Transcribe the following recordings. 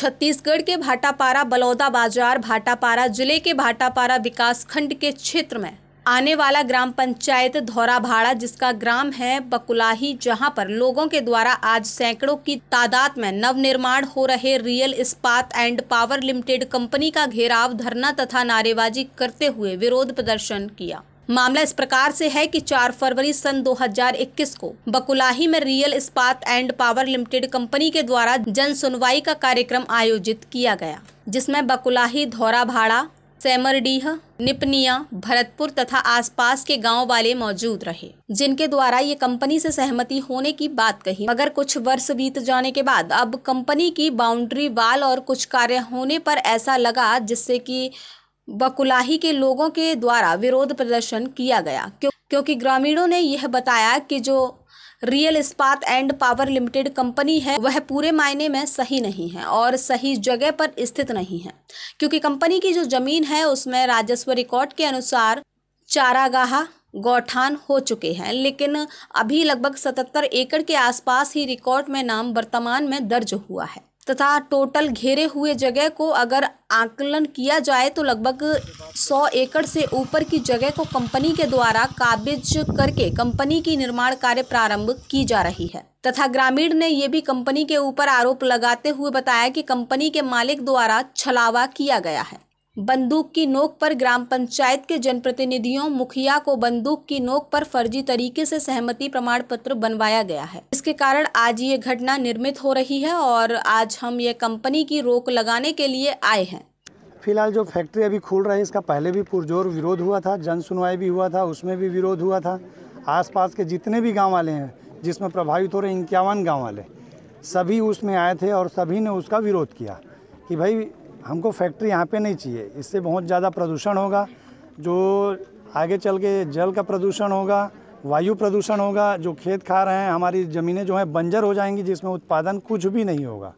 छत्तीसगढ़ के भाटापारा बलौदा बाजार भाटापारा जिले के भाटापारा विकास खंड के क्षेत्र में आने वाला ग्राम पंचायत धौराभाड़ा जिसका ग्राम है बकुलाही जहां पर लोगों के द्वारा आज सैकड़ों की तादाद में नवनिर्माण हो रहे रियल इस्पात एंड पावर लिमिटेड कंपनी का घेराव धरना तथा नारेबाजी करते हुए विरोध प्रदर्शन किया मामला इस प्रकार से है कि 4 फरवरी सन 2021 को बकुलाही में रियल इस्पात एंड पावर लिमिटेड कंपनी के द्वारा जन सुनवाई का कार्यक्रम आयोजित किया गया जिसमें बकुलाही धौराभाड़ा सैमरडीह निपनिया भरतपुर तथा आसपास के गांव वाले मौजूद रहे जिनके द्वारा ये कंपनी से सहमति होने की बात कही मगर कुछ वर्ष बीत जाने के बाद अब कंपनी की बाउंड्री वाल और कुछ कार्य होने पर ऐसा लगा जिससे कि बकुलाही के लोगों के द्वारा विरोध प्रदर्शन किया गया क्यों क्योंकि ग्रामीणों ने यह बताया कि जो रियल इस्पात एंड पावर लिमिटेड कंपनी है वह पूरे मायने में सही नहीं है और सही जगह पर स्थित नहीं है क्योंकि कंपनी की जो ज़मीन है उसमें राजस्व रिकॉर्ड के अनुसार चारागाह गौठान हो चुके हैं लेकिन अभी लगभग 77 एकड़ के आसपास ही रिकॉर्ड में नाम वर्तमान में दर्ज हुआ है तथा टोटल घेरे हुए जगह को अगर आकलन किया जाए तो लगभग 100 एकड़ से ऊपर की जगह को कंपनी के द्वारा काबिज करके कंपनी की निर्माण कार्य प्रारंभ की जा रही है तथा ग्रामीण ने ये भी कंपनी के ऊपर आरोप लगाते हुए बताया कि कंपनी के मालिक द्वारा छलावा किया गया है बंदूक की नोक पर ग्राम पंचायत के जनप्रतिनिधियों मुखिया को बंदूक की नोक पर फर्जी तरीके से सहमति प्रमाण पत्र बनवाया गया है इसके कारण आज ये घटना निर्मित हो रही है और आज हम ये कंपनी की रोक लगाने के लिए आए हैं फिलहाल जो फैक्ट्री अभी खुल रही है इसका पहले भी पुरजोर विरोध हुआ था जन सुनवाई भी हुआ था उसमें भी विरोध हुआ था आसपास के जितने भी गाँव वाले हैं जिसमें प्रभावित हो रहे इक्यावन गाँव वाले सभी उसमें आए थे और सभी ने उसका विरोध किया कि भाई हमको फैक्ट्री यहाँ पे नहीं चाहिए इससे बहुत ज़्यादा प्रदूषण होगा जो आगे चल के जल का प्रदूषण होगा वायु प्रदूषण होगा जो खेत खा रहे हैं हमारी ज़मीनें जो हैं बंजर हो जाएंगी जिसमें उत्पादन कुछ भी नहीं होगा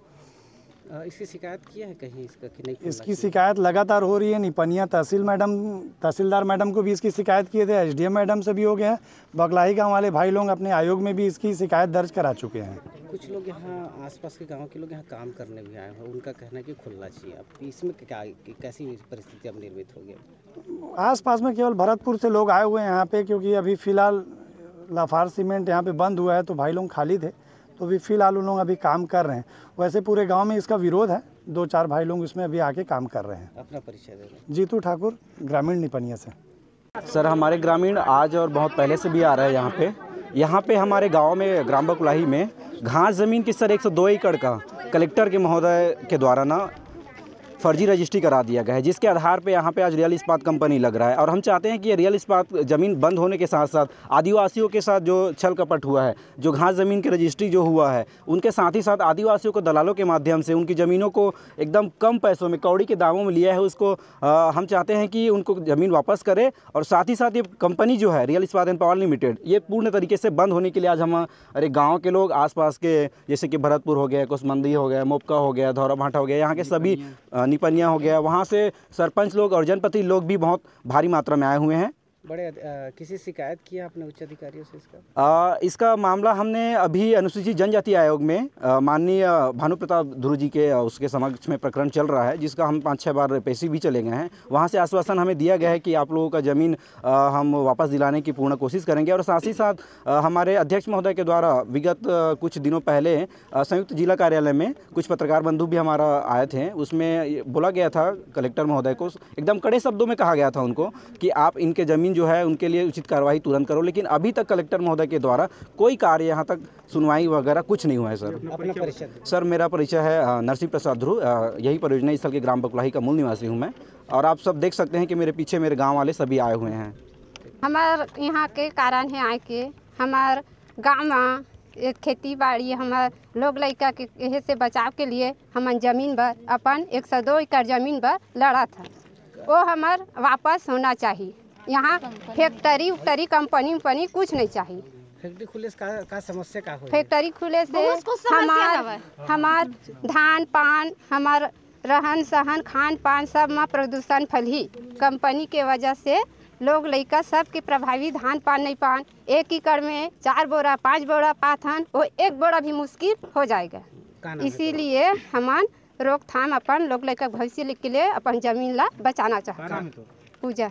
इसकी शिकायत किया है कहीं इसका कि नहीं इसकी शिकायत लगातार हो रही है निपनिया तहसील मैडम तहसीलदार मैडम को भी इसकी शिकायत किए थे एसडीएम मैडम से भी हो गए हैं बगलाही का हमारे भाई लोग अपने आयोग में भी इसकी शिकायत दर्ज करा चुके हैं कुछ लोग यहाँ आसपास के गांव के लोग यहाँ काम करने भी आए हैं उनका कहना है कि खुलना चाहिए अब इसमें क्या कैसी परिस्थिति अब निर्मित होगी आसपास में केवल भरतपुर से लोग आए हुए हैं यहाँ पे क्योंकि अभी फ़िलहाल लाफार सीमेंट यहाँ पे बंद हुआ है तो भाई लोग खाली थे तो अभी फ़िलहाल उन लोग अभी काम कर रहे हैं वैसे पूरे गाँव में इसका विरोध है दो चार भाई लोग इसमें अभी आके काम कर रहे हैं अपना परिचय दे रहे जीतू ठाकुर ग्रामीण निपनिया से सर हमारे ग्रामीण आज और बहुत पहले से भी आ रहे हैं यहाँ पे यहाँ पे हमारे गांव में ग्राम बकुलाही में घास ज़मीन की सर एक सौ दो एकड़ का कलेक्टर के महोदय के द्वारा ना फर्जी रजिस्ट्री करा दिया गया है जिसके आधार पर यहाँ पर आज रियल इस्पात कंपनी लग रहा है और हम चाहते हैं कि ये रियल इस्पात ज़मीन बंद होने के साथ साथ आदिवासियों के साथ जो छल कपट हुआ है जो घास ज़मीन की रजिस्ट्री जो हुआ है उनके साथ ही साथ आदिवासियों को दलालों के माध्यम से उनकी ज़मीनों को एकदम कम पैसों में कौड़ी के दामों में लिया है उसको आ, हम चाहते हैं कि उनको ज़मीन वापस करें और साथ ही साथ ये कंपनी जो है रियल इस्पात एंड पावर लिमिटेड ये पूर्ण तरीके से बंद होने के लिए आज हम अरे गाँव के लोग आसपास के जैसे कि भरतपुर हो गया कुसमंदी हो गया मोपका हो गया धौरा भाटा हो गया यहाँ के सभी निपनिया हो गया वहाँ से सरपंच लोग और जनपति लोग भी बहुत भारी मात्रा में आए हुए हैं बड़े आ, किसी शिकायत किया आपने उच्च अधिकारियों से इसका आ, इसका मामला हमने अभी अनुसूचित जनजाति आयोग में माननीय भानु प्रताप ध्रुव जी के उसके समक्ष में प्रकरण चल रहा है जिसका हम पाँच छः बार पैसे भी चले गए हैं वहाँ से आश्वासन हमें दिया गया है कि आप लोगों का ज़मीन हम वापस दिलाने की पूर्ण कोशिश करेंगे और साथ ही साथ हमारे अध्यक्ष महोदय के द्वारा विगत कुछ दिनों पहले संयुक्त जिला कार्यालय में कुछ पत्रकार बंधु भी हमारा आए थे उसमें बोला गया था कलेक्टर महोदय को एकदम कड़े शब्दों में कहा गया था उनको कि आप इनके ज़मीन जो है उनके लिए उचित कार्रवाई तुरंत करो लेकिन अभी तक कलेक्टर महोदय के द्वारा कोई कार्य यहाँ तक सुनवाई वगैरह कुछ नहीं हुआ है सर सर मेरा परिचय है नरसिंह प्रसाद ध्रुव यही परियोजना स्थल के ग्राम बकुलाही का मूल निवासी हूँ मैं और आप सब देख सकते हैं कि मेरे पीछे मेरे गाँव वाले सभी आए हुए हैं हमारे यहाँ के कारण है आए के हमारे गाँव में खेती बाड़ी हमारे लोग लड़का के यही से बचाव के लिए हम जमीन पर अपन एक सौ दो एकड़ जमीन पर लड़ा था वो हमार वापस होना चाहिए यहाँ फैक्ट्री उक्टरी कंपनी उम्पनी कुछ नहीं चाहिए फैक्ट्री खुले का, का समस्या का फैक्ट्री खुले से हमार हमार धान पान हमार रहन सहन खान पान सब में प्रदूषण फैली कंपनी के वजह से लोग लड़का सब के प्रभावी धान पान नहीं पान एक एकड़ में चार बोरा पांच बोरा पाथन वो एक बोरा भी मुश्किल हो जाएगा इसीलिए हम रोकथाम अपन लोग लड़का भविष्य के लिए अपन जमीन ला बचाना चाहते पूजा